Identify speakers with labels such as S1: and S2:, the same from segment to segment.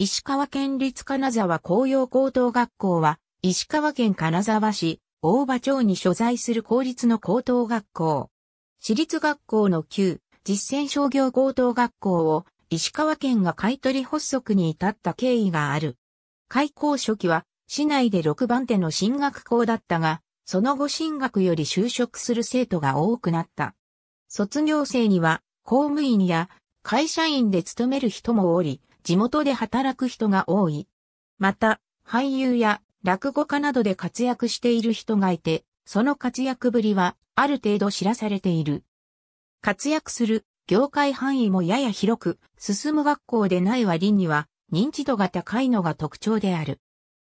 S1: 石川県立金沢工業高等学校は、石川県金沢市、大場町に所在する公立の高等学校。私立学校の旧、実践商業高等学校を、石川県が買取発足に至った経緯がある。開校初期は、市内で6番手の進学校だったが、その後進学より就職する生徒が多くなった。卒業生には、公務員や会社員で勤める人もおり、地元で働く人が多い。また、俳優や落語家などで活躍している人がいて、その活躍ぶりはある程度知らされている。活躍する業界範囲もやや広く、進む学校でない割には認知度が高いのが特徴である。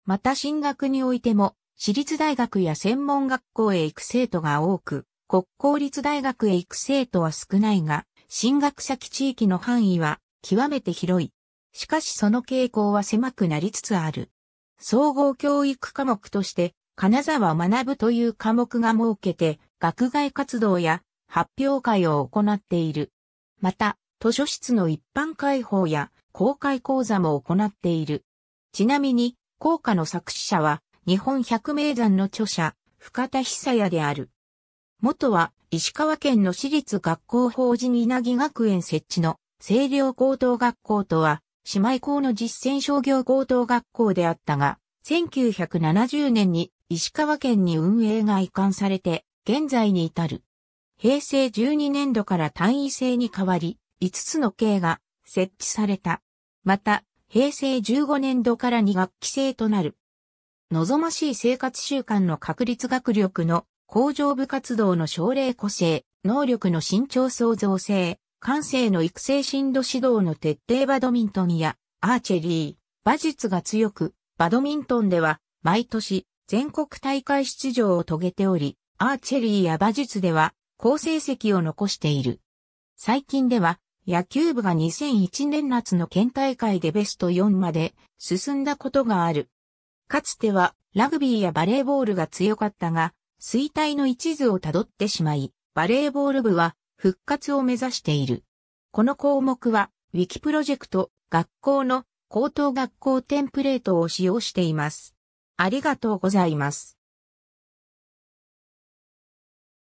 S1: また進学においても、私立大学や専門学校へ行く生徒が多く、国公立大学へ行く生徒は少ないが、進学先地域の範囲は極めて広い。しかしその傾向は狭くなりつつある。総合教育科目として、金沢学という科目が設けて、学外活動や発表会を行っている。また、図書室の一般開放や公開講座も行っている。ちなみに、校歌の作詞者は、日本百名山の著者、深田久也である。元は、石川県の私立学校法人稲城学園設置の、清涼高等学校とは、姉妹校の実践商業高等学校であったが、1970年に石川県に運営が移管されて、現在に至る。平成12年度から単位制に変わり、5つの系が設置された。また、平成15年度から2学期制となる。望ましい生活習慣の確立学力の向上部活動の奨励個性、能力の伸長創造性、感性の育成深度指導の徹底バドミントンやアーチェリー、馬術が強く、バドミントンでは毎年全国大会出場を遂げており、アーチェリーや馬術では好成績を残している。最近では野球部が2001年夏の県大会でベスト4まで進んだことがある。かつてはラグビーやバレーボールが強かったが、衰退の一途をたどってしまい、バレーボール部は復活を目指している。この項目は、ウィキプロジェクト、学校の高等学校テンプレートを使用しています。ありがとうございます。